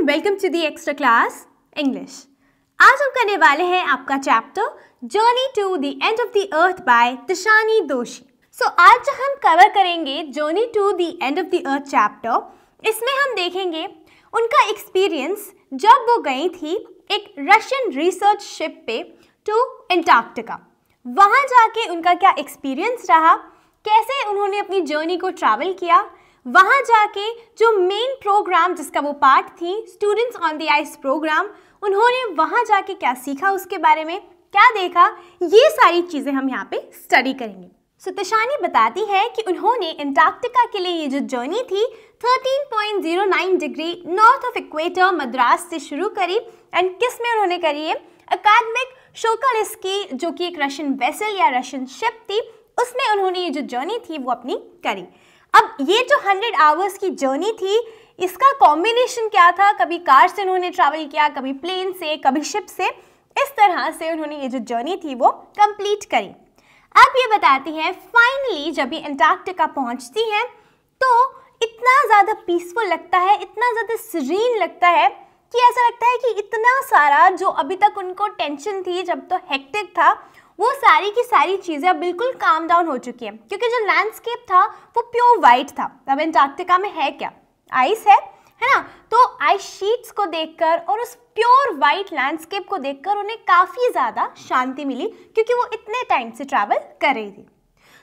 and welcome to the extra class English आज हम करने वाले हैं आपका chapter journey to the end of the earth by Tishani Doshi so आज हम कवर करेंगे journey to the end of the earth chapter इसमें हम देखेंगे उनका एक्सपीरियंस जब वो गई थी एक रशियन रिसर्च शिप पे टू एंटार्क्टिका वहाँ जाके उनका क्या एक्सपीरियंस रहा कैसे उन्होंने अपनी जर्नी को ट्रैवल किया वहाँ जाके जो मेन प्रोग्राम जिसका वो पार्ट थी students on the ice programme उन्होंने वहाँ जाके क्या सीखा उसके बारे में क्या देखा ये सारी चीज़ें हम यहाँ पे स्टडी करेंगे सुतशानी बताती है कि उन्होंने एंटार्क्टिका के लिए ये जो जर्नी थी 13.09 degree north of equator Madras से शुरू करी एंड किस में उन्होंने करी है अकादमिक शोकलिस की जो कि एक रशियन वेसल या रशियन शिप थी उसमें उन्होंने ये जो जर्नी थी वो अपनी करी अब ये जो हंड्रेड आवर्स की जर्नी थी इसका कॉम्बिनेशन क्या था कभी कार से उन्होंने ट्रैवल किया कभी प्लेन से कभी शिप से इस तरह से उन्होंने ये जो जर्नी थी वो कंप्लीट करी अब ये बताती हैं फाइनली जब ये अंटार्कटिका पहुंचती हैं तो इतना ज़्यादा पीसफुल लगता है इतना ज़्यादा सरीन लगता है कि ऐसा लगता है कि इतना सारा जो अभी तक उनको टेंशन थी जब तो हेक्टिक था वो सारी की सारी चीज़ें अब बिल्कुल काम डाउन हो चुकी हैं क्योंकि जो लैंडस्केप था वो प्योर वाइट था अब एंटार्क्टिका में है क्या आइस है है ना तो आइस शीट्स को देखकर और उस प्योर वाइट लैंडस्केप को देखकर उन्हें काफ़ी ज़्यादा शांति मिली क्योंकि वो इतने टाइम से ट्रैवल कर रही थी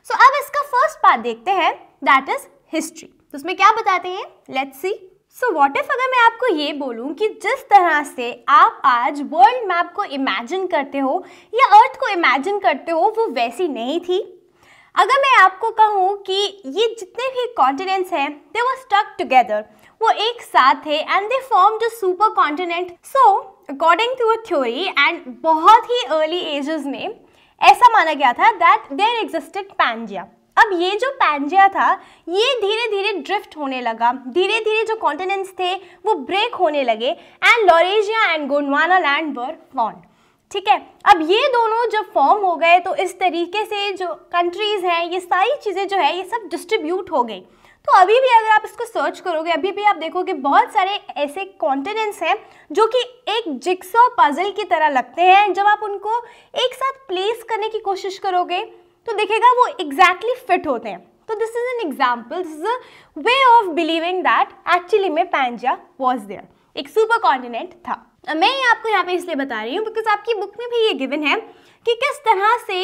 सो so, अब इसका फर्स्ट पार्ट देखते हैं दैट इज़ हिस्ट्री तो उसमें क्या बताते हैं let's see so what if अगर मैं आपको ये बोलूँ कि जिस तरह से आप आज वर्ल्ड मैप को इमेजिन करते हो या अर्थ को इमेजिन करते हो वो वैसी नहीं थी अगर मैं आपको कहूँ कि ये जितने भी कॉन्टिनेंट्स हैं दे वो स्टक टुगेदर वो एक साथ थे and they form the supercontinent so according to a theory and बहुत ही अर्ली एजेस में ऐसा माना गया था दैट देर एग्जिस्टेड पैंजिया अब ये जो पैंजिया था ये धीरे धीरे ड्रिफ्ट होने लगा धीरे धीरे जो कॉन्टिनेंट्स थे वो ब्रेक होने लगे and Laurasia and Gondwana land were found ठीक है अब ये दोनों जब फॉर्म हो गए तो इस तरीके से जो कंट्रीज़ हैं ये सारी चीज़ें जो है ये सब डिस्ट्रीब्यूट हो गई तो अभी भी अगर आप इसको सर्च करोगे अभी भी आप देखोगे बहुत सारे ऐसे कॉन्टिनेंट्स हैं जो कि एक जिक्सो पजल की तरह लगते हैं जब आप उनको एक साथ प्लेस करने की कोशिश करोगे तो देखेगा वो एग्जैक्टली exactly फिट होते हैं तो this is an example this is a way of believing that actually में पैंजिया वॉज देयर एक सुपर कॉन्टिनेंट था मैं ये आपको यहाँ पे इसलिए बता रही हूँ बिकॉज आपकी बुक में भी ये गिवन है कि किस तरह से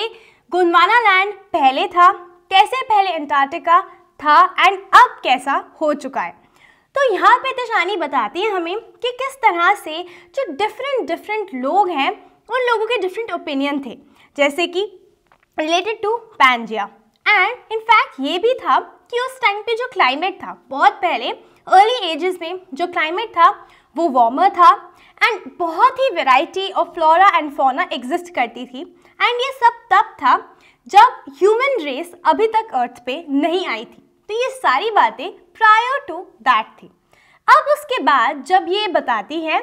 गुंदवाना लैंड पहले था कैसे पहले अंटार्कटिका था एंड अब कैसा हो चुका है तो यहाँ पे तशानी बताती है हमें कि किस तरह से जो डिफरेंट डिफरेंट लोग हैं उन लोगों के डिफरेंट ओपिनियन थे जैसे कि related to Pangaea and in fact ये भी था कि उस टाइम पे जो क्लाइमेट था बहुत पहले अर्ली एजेस में जो क्लाइमेट था वो वार्मर था एंड बहुत ही variety of flora and fauna exist करती थी एंड ये सब तब था जब ह्यूमन रेस अभी तक अर्थ पे नहीं आई थी तो ये सारी बातें प्रायर टू दैट थी अब उसके बाद जब ये बताती हैं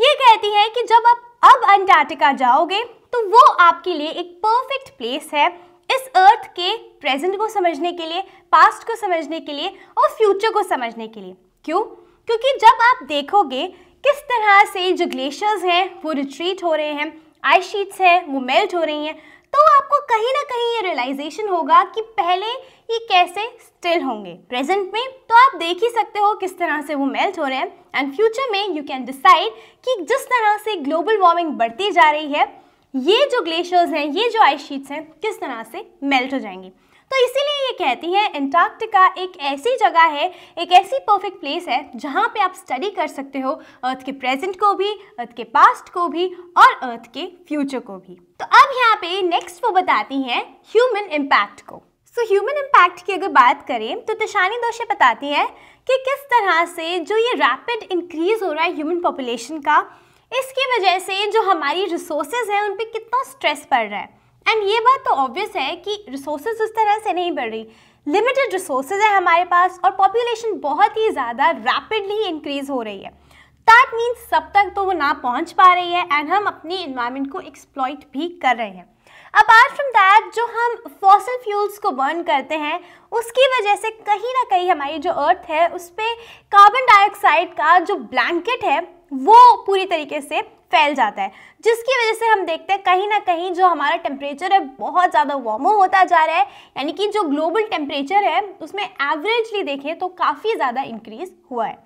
ये कहती है कि जब आप अब अंटार्कटिका जाओगे तो वो आपके लिए एक परफेक्ट प्लेस है इस अर्थ के प्रेजेंट को समझने के लिए पास्ट को समझने के लिए और फ्यूचर को समझने के लिए क्यों क्योंकि जब आप देखोगे किस तरह से जो ग्लेशियर्स हैं वो रिट्रीट हो रहे हैं आइस शीट्स हैं वो मेल्ट हो रही हैं तो आपको कहीं ना कहीं ये रियलाइजेशन होगा कि पहले ये कैसे स्टिल होंगे प्रेजेंट में तो आप देख ही सकते हो किस तरह से वो मेल्ट हो रहे हैं एंड फ्यूचर में यू कैन डिसाइड कि जिस तरह से ग्लोबल वार्मिंग बढ़ती जा रही है ये जो ग्लेशियर्स हैं ये जो आइस शीट्स हैं किस तरह से मेल्ट हो जाएंगी तो इसीलिए ये कहती है एंटार्क्टिका एक ऐसी जगह है एक ऐसी परफेक्ट प्लेस है जहाँ पे आप स्टडी कर सकते हो अर्थ के प्रेजेंट को भी अर्थ के पास्ट को भी और अर्थ के फ्यूचर को भी तो अब यहाँ पे नेक्स्ट वो बताती हैं ह्यूमन इम्पैक्ट को सो ह्यूमन इम्पैक्ट की अगर बात करें तो तशानी दोषे बताती है कि किस तरह से जो ये रैपिड इंक्रीज़ हो रहा है ह्यूमन पॉपुलेशन का इसकी वजह से जो हमारी रिसोर्सेज हैं उन पर कितना स्ट्रेस पड़ रहा है एंड ये बात तो ऑब्वियस है कि रिसोर्सेज उस तरह से नहीं बढ़ रही लिमिटेड रिसोर्सेज है हमारे पास और पॉपुलेशन बहुत ही ज़्यादा रैपिडली इंक्रीज हो रही है दैट मीन्स सब तक तो वो ना पहुंच पा रही है एंड हम अपनी इन्वायरमेंट को एक्सप्लॉइट भी कर रहे हैं अपार्ट फ्रॉम दैट जो हम फॉसल फ्यूल्स को बर्न करते हैं उसकी वजह से कहीं ना कहीं हमारी जो अर्थ है उस पर कार्बन डाइऑक्साइड का जो ब्लैंकेट है वो पूरी तरीके से फैल जाता है जिसकी वजह से हम देखते हैं कहीं ना कहीं जो हमारा टेम्परेचर है बहुत ज़्यादा वार्मो होता जा रहा है यानी कि जो ग्लोबल टेम्परेचर है उसमें एवरेजली देखें तो काफ़ी ज़्यादा इंक्रीज़ हुआ है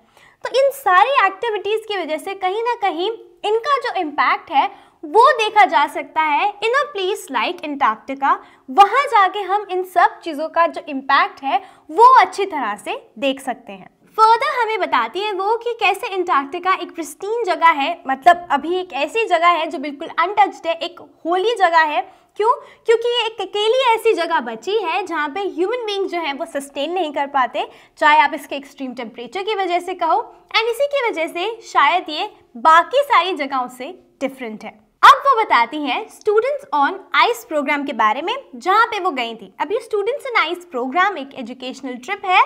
तो इन सारी एक्टिविटीज़ की वजह से कहीं ना कहीं इनका जो इम्पैक्ट है वो देखा जा सकता है इन अ प्लेस लाइक इंटार्क्टिका वहाँ जाके हम इन सब चीज़ों का जो इम्पैक्ट है वो अच्छी तरह से देख सकते हैं फर्दर हमें बताती है वो कि कैसे अंटार्कटिका एक प्रिस्टीन जगह है मतलब अभी एक ऐसी जगह है जो बिल्कुल अनटच्ड है एक होली जगह है क्यों क्योंकि ये एक अकेली ऐसी जगह बची है जहाँ पे ह्यूमन बींग जो है वो सस्टेन नहीं कर पाते चाहे आप इसके एक्सट्रीम टेम्परेचर की वजह से कहो एंड इसी की वजह से शायद ये बाकी सारी जगहों से डिफरेंट है अब वो बताती हैं स्टूडेंट्स ऑन आइस प्रोग्राम के बारे में जहाँ पे वो गई थी अभी स्टूडेंट्स ऑन आइस प्रोग्राम एक एजुकेशनल ट्रिप है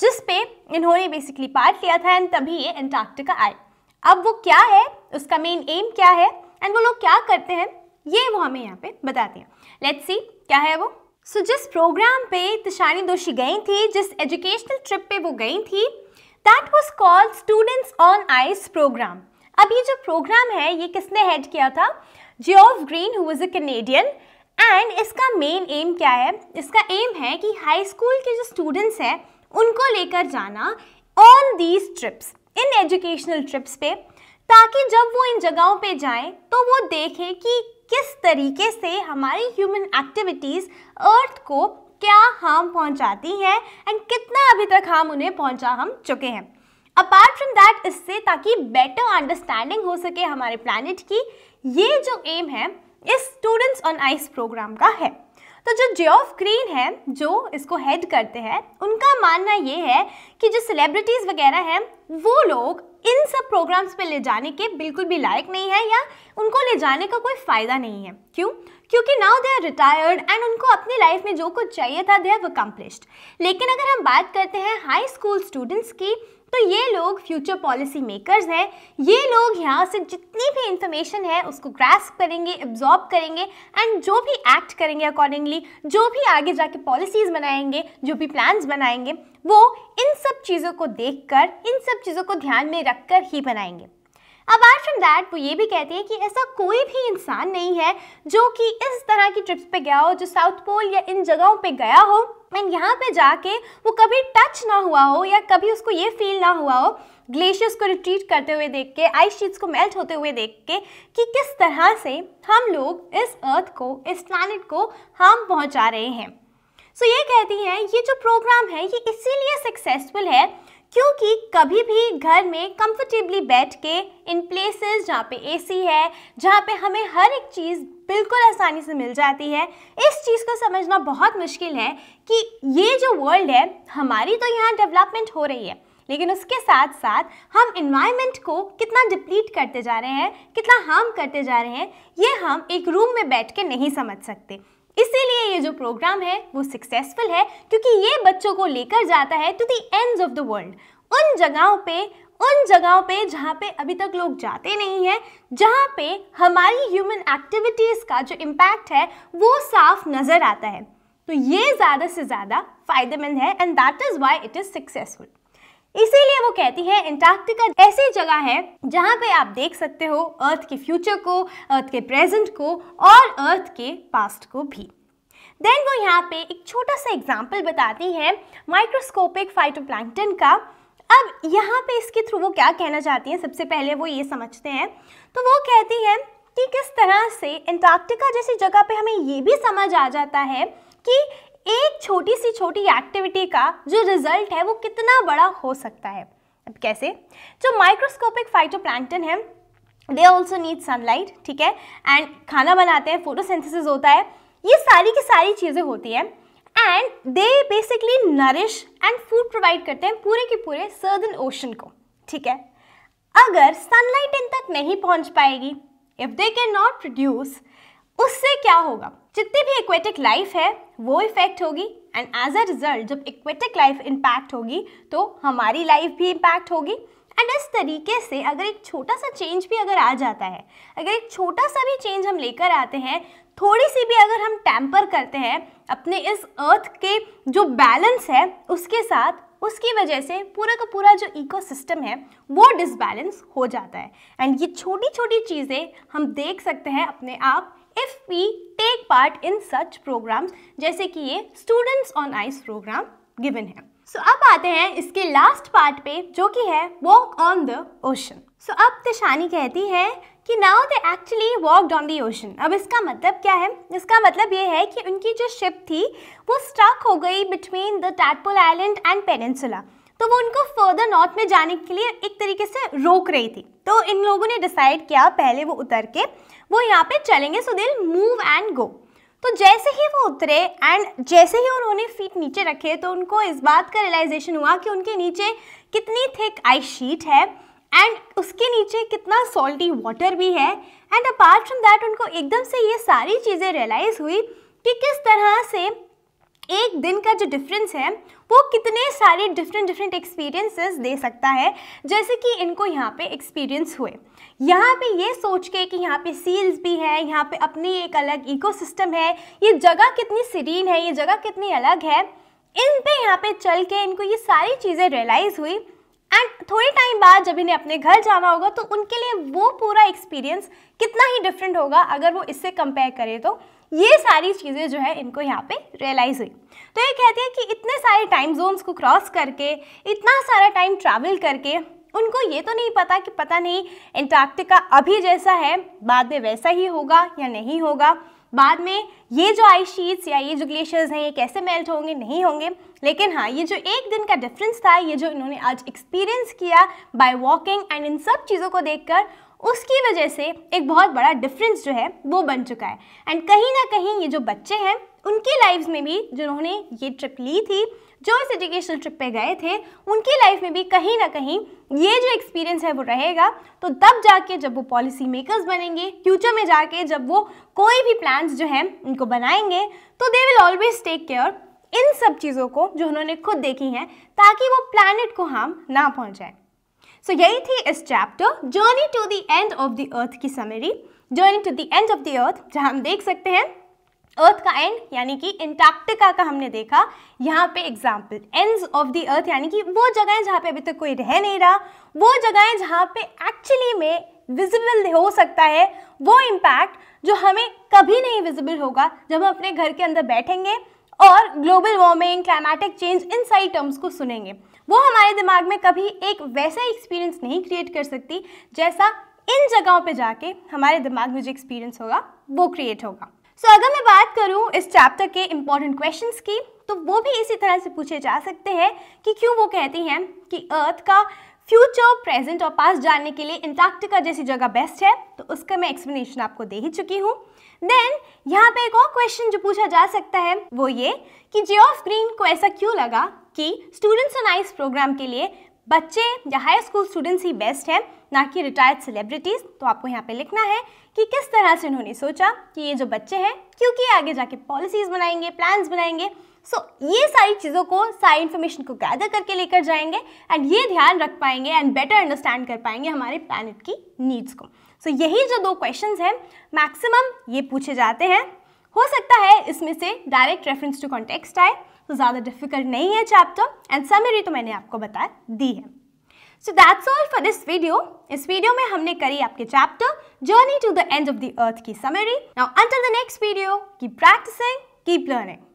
जिस पे इन्होंने बेसिकली पार्ट लिया था एंड तभी ये एंटार्क्टिका आए अब वो क्या है उसका मेन एम क्या है एंड वो लोग क्या करते हैं ये वो हमें यहाँ पे बताते हैं लेट्स सी क्या है वो सो so, जिस प्रोग्राम पे तिशानी दोषी गई थी जिस एजुकेशनल ट्रिप पे वो गई थी that was called students on ice programme अब ये जो प्रोग्राम है ये किसने हेड किया था Geoff Green who is a Canadian and इसका मेन एम क्या है इसका एम है कि हाई स्कूल के जो स्टूडेंट्स हैं उनको लेकर जाना on these trips in educational trips पे ताकि जब वो इन जगहों पे जाएं तो वो देखें कि किस तरीके से हमारी ह्यूमन एक्टिविटीज़ अर्थ को क्या हार्म पहुंचाती हैं एंड कितना अभी तक हार्म उन्हें पहुंचा हम चुके हैं अपार्ट फ्रॉम दैट इससे ताकि बेटर अंडरस्टैंडिंग हो सके हमारे प्लानट की ये जो एम है इस स्टूडेंट्स ऑन आइस प्रोग्राम का है तो जो ऑफ ग्रीन है जो इसको हेड करते हैं उनका मानना ये है कि जो सेलिब्रिटीज़ वगैरह हैं वो लोग इन सब प्रोग्राम्स पे ले जाने के बिल्कुल भी लायक नहीं है या उनको ले जाने का कोई फ़ायदा नहीं है क्यों क्योंकि now they are retired and उनको अपनी लाइफ में जो कुछ चाहिए था दे हैव अकम्पलिश्ड लेकिन अगर हम बात करते हैं हाई स्कूल स्टूडेंट्स की तो ये लोग फ्यूचर पॉलिसी मेकर्स हैं ये लोग यहाँ से जितनी भी इंफॉर्मेशन है उसको ग्रास्प करेंगे एब्जॉर्ब करेंगे एंड जो भी एक्ट करेंगे अकॉर्डिंगली जो भी आगे जाके पॉलिसीज़ बनाएंगे जो भी प्लान्स बनाएंगे वो इन सब चीज़ों को देखकर इन सब चीज़ों को ध्यान में रखकर ही बनाएंगे अपार्ट फ्रॉम दैट वो ये भी कहती हैं कि ऐसा कोई भी इंसान नहीं है जो कि इस तरह की ट्रिप्स पे गया हो जो साउथ पोल या इन जगहों पे गया हो एंड यहाँ पे जाके वो कभी टच ना हुआ हो या कभी उसको ये फील ना हुआ हो ग्लेशियर्स को रिट्रीट करते हुए देख के आइस शीट्स को मेल्ट होते हुए देख के कि किस तरह से हम लोग इस अर्थ को इस प्लानट को हार्म पहुँचा रहे हैं सो so ये कहती हैं ये जो प्रोग्राम है ये इसीलिए सक्सेसफुल है क्योंकि कभी भी घर में कंफर्टेबली बैठ के इन प्लेसेस जहाँ पे एसी है जहाँ पे हमें हर एक चीज़ बिल्कुल आसानी से मिल जाती है इस चीज़ को समझना बहुत मुश्किल है कि ये जो वर्ल्ड है हमारी तो यहाँ डेवलपमेंट हो रही है लेकिन उसके साथ साथ हम इन्वायरमेंट को कितना डिप्लीट करते जा रहे हैं कितना हार्म करते जा रहे हैं ये हम एक रूम में बैठ के नहीं समझ सकते इसीलिए ये जो प्रोग्राम है वो सक्सेसफुल है क्योंकि ये बच्चों को लेकर जाता है to the ends of the world उन जगहों पे उन जगहों पे जहाँ पे अभी तक लोग जाते नहीं हैं जहाँ पे हमारी ह्यूमन एक्टिविटीज़ का जो इम्पैक्ट है वो साफ नज़र आता है तो ये ज़्यादा से ज़्यादा फ़ायदेमंद है and that is why it is successful इसीलिए वो कहती है एंटार्क्टिका ऐसी जगह है जहाँ पे आप देख सकते हो अर्थ के फ्यूचर को अर्थ के प्रेजेंट को और अर्थ के पास्ट को भी देन वो यहाँ पे एक छोटा सा एग्जाम्पल बताती है माइक्रोस्कोपिक फाइटोप्लैंकटन का अब यहाँ पे इसके थ्रू वो क्या कहना चाहती हैं सबसे पहले वो ये समझते हैं तो वो कहती है कि किस तरह से एंटार्क्टिका जैसी जगह पे हमें ये भी समझ आ जाता है कि एक छोटी सी छोटी एक्टिविटी का जो रिजल्ट है वो कितना बड़ा हो सकता है अब कैसे जो माइक्रोस्कोपिक फाइटोप्लैंकटन है दे ऑल्सो नीड सनलाइट ठीक है एंड खाना बनाते हैं फोटोसिंथेसिस होता है ये सारी की सारी चीज़ें होती हैं and they basically nourish and food provide करते हैं पूरे के पूरे सर्दन ओशन को ठीक है अगर सनलाइट इन तक नहीं पहुंच पाएगी if they can not produce उससे क्या होगा जितनी भी इक्वेटिक लाइफ है वो इफेक्ट होगी एंड एज अ रिजल्ट जब इक्वेटिक लाइफ इम्पैक्ट होगी तो हमारी लाइफ भी इम्पैक्ट होगी एंड इस तरीके से अगर एक छोटा सा चेंज भी अगर आ जाता है अगर एक छोटा सा भी चेंज हम लेकर आते हैं थोड़ी सी भी अगर हम टैम्पर करते हैं अपने इस अर्थ के जो बैलेंस है उसके साथ उसकी वजह से पूरा का पूरा जो इकोसिस्टम है वो डिसबैलेंस हो जाता है एंड ये छोटी छोटी चीज़ें हम देख सकते हैं अपने आप if we take part in such program जैसे कि ये students on ice program given है सो so, अब आते हैं इसके लास्ट पार्ट पे जो कि है walk on the ocean so अब तिशानी कहती है कि now they actually walked on the ocean अब इसका मतलब क्या है इसका मतलब ये है कि उनकी जो शिप थी वो स्ट्रक हो गई बिटवीन द टैटपुल आइलैंड एंड पेनिनसुला तो वो उनको फर्दर नॉर्थ में जाने के लिए एक तरीके से रोक रही थी तो इन लोगों ने डिसाइड किया पहले वो उतर के वो यहाँ पे चलेंगे सो दिल मूव एंड गो तो जैसे ही वो उतरे एंड जैसे ही उन्होंने फीट नीचे रखे तो उनको इस बात का रियलाइजेशन हुआ कि उनके नीचे कितनी थिक आइस शीट है एंड उसके नीचे कितना सॉल्टी वाटर भी है एंड अपार्ट फ्रॉम दैट उनको एकदम से ये सारी चीज़ें रियलाइज़ हुई कि किस तरह से एक दिन का जो डिफरेंस है वो कितने सारे डिफरेंट डिफरेंट एक्सपीरियंसेस दे सकता है जैसे कि इनको यहाँ पे एक्सपीरियंस हुए यहाँ पे ये सोच के कि यहाँ पे सील्स भी हैं यहाँ पे अपनी एक अलग इकोसिस्टम है ये जगह कितनी सीरीन है ये जगह कितनी अलग है इन पे यहाँ पे चल के इनको ये सारी चीज़ें रियलाइज़ हुई एंड थोड़े टाइम बाद जब इन्हें अपने घर जाना होगा तो उनके लिए वो पूरा एक्सपीरियंस कितना ही डिफरेंट होगा अगर वो इससे कंपेयर करें तो ये सारी चीज़ें जो है इनको यहाँ पे रियलाइज़ हुई तो ये कहती है कि इतने सारे टाइम जोन्स को क्रॉस करके इतना सारा टाइम ट्रैवल करके उनको ये तो नहीं पता कि पता नहीं एंटार्क्टिका अभी जैसा है बाद में वैसा ही होगा या नहीं होगा बाद में ये जो आइस शीट्स या ये जो ग्लेशियर्स हैं ये कैसे मेल्ट होंगे नहीं होंगे लेकिन हाँ ये जो एक दिन का डिफरेंस था ये जो इन्होंने आज एक्सपीरियंस किया बाय वॉकिंग एंड इन सब चीज़ों को देखकर उसकी वजह से एक बहुत बड़ा डिफरेंस जो है वो बन चुका है एंड कहीं ना कहीं ये जो बच्चे हैं उनकी लाइफ में भी जिन्होंने ये ट्रिप ली थी जो इस एजुकेशनल ट्रिप पे गए थे उनकी लाइफ में भी कहीं ना कहीं ये जो एक्सपीरियंस है वो रहेगा तो तब जाके जब वो पॉलिसी मेकर्स बनेंगे फ्यूचर में जाके जब वो कोई भी प्लान्स जो हैं उनको बनाएंगे तो they will always take care इन सब चीज़ों को जो उन्होंने खुद देखी हैं ताकि वो प्लानट को हार्म ना पहुँचाएँ सो यही थी इस chapter journey to the end of the earth की summary journey to the end of the earth जहाँ हम देख सकते हैं अर्थ का एंड यानी कि एंटार्क्टिका का हमने देखा यहाँ पे example end of the earth यानी कि वो जगहें जहाँ पे अभी तक तो कोई रह नहीं रहा वो जगहें जहाँ पे एक्चुअली में विजिबल हो सकता है वो इम्पैक्ट जो हमें कभी नहीं विजिबल होगा जब हम अपने घर के अंदर बैठेंगे और ग्लोबल वार्मिंग क्लाइमेटिक चेंज इन सारी टर्म्स को सुनेंगे वो हमारे दिमाग में कभी एक वैसा एक्सपीरियंस नहीं क्रिएट कर सकती जैसा इन जगहों पे जाके हमारे दिमाग में जो एक्सपीरियंस होगा वो क्रिएट होगा सो so, अगर मैं बात करूँ इस चैप्टर के इम्पॉर्टेंट क्वेश्चन की तो वो भी इसी तरह से पूछे जा सकते हैं कि क्यों वो कहती हैं कि अर्थ का फ्यूचर प्रेजेंट और पास्ट जानने के लिए इंटार्क्टिका जैसी जगह बेस्ट है तो उसका मैं एक्सप्लेनेशन आपको दे ही चुकी हूँ देन यहाँ पे एक और क्वेश्चन जो पूछा जा सकता है वो ये कि जे ऑफ ग्रीन को ऐसा क्यों लगा कि स्टूडेंट्स एंड आइस प्रोग्राम के लिए बच्चे या हाई स्कूल स्टूडेंट्स ही बेस्ट हैं ना कि रिटायर्ड सेलिब्रिटीज़ तो आपको यहाँ पे लिखना है कि किस तरह से उन्होंने सोचा कि ये जो बच्चे हैं क्योंकि आगे जाके पॉलिसीज़ बनाएंगे प्लान्स बनाएंगे सो so, ये सारी चीज़ों को सारी इन्फॉर्मेशन को गैदर करके लेकर जाएंगे एंड ये ध्यान रख पाएंगे एंड बेटर अंडरस्टैंड कर पाएंगे हमारे प्लानट की नीड्स को सो so, यही जो दो क्वेश्चन हैं मैक्सिमम ये पूछे जाते हैं हो सकता है इसमें से डायरेक्ट रेफरेंस टू कॉन्टेक्सट आए तो ज़्यादा डिफिकल्ट नहीं है चैप्टर एंड समरी तो मैंने आपको बता दी है so that's all for this video इस वीडियो में हमने करी आपके chapter journey to the end of the earth की summary now until the next video keep practicing keep learning